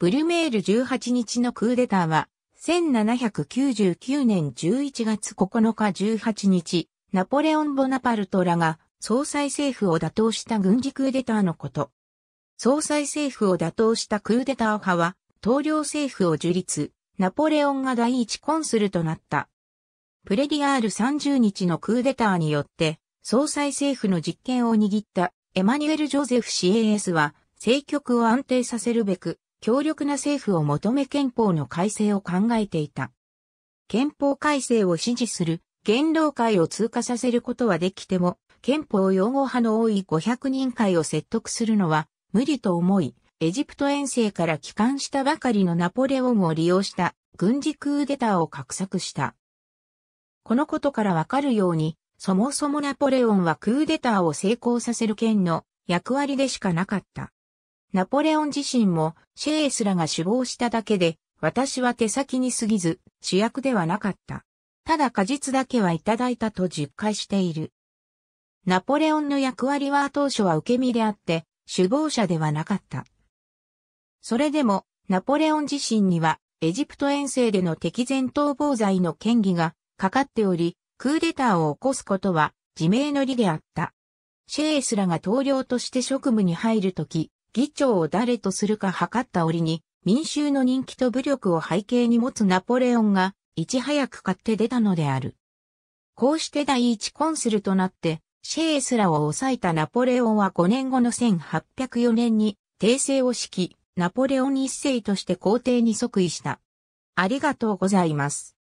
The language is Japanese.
ブルメール18日のクーデターは、1799年11月9日18日、ナポレオン・ボナパルトらが総裁政府を打倒した軍事クーデターのこと。総裁政府を打倒したクーデター派は、統領政府を樹立、ナポレオンが第一コンスルとなった。プレディアール30日のクーデターによって、総裁政府の実権を握ったエマニュエル・ジョゼフ CAS は、政局を安定させるべく、強力な政府を求め憲法の改正を考えていた。憲法改正を支持する元老会を通過させることはできても、憲法擁護派の多い500人会を説得するのは無理と思い、エジプト遠征から帰還したばかりのナポレオンを利用した軍事クーデターを画策した。このことからわかるように、そもそもナポレオンはクーデターを成功させる県の役割でしかなかった。ナポレオン自身もシェースらが死亡しただけで、私は手先に過ぎず、主役ではなかった。ただ果実だけはいただいたと実感している。ナポレオンの役割は当初は受け身であって、首謀者ではなかった。それでも、ナポレオン自身には、エジプト遠征での敵前逃亡罪の権疑がかかっており、クーデターを起こすことは自明の理であった。シェースらが統領として職務に入るとき、議長を誰とするか図った折に、民衆の人気と武力を背景に持つナポレオンが、いち早く買って出たのである。こうして第一コンスルとなって、シェースラを抑えたナポレオンは5年後の1804年に訂正を敷き、ナポレオン一世として皇帝に即位した。ありがとうございます。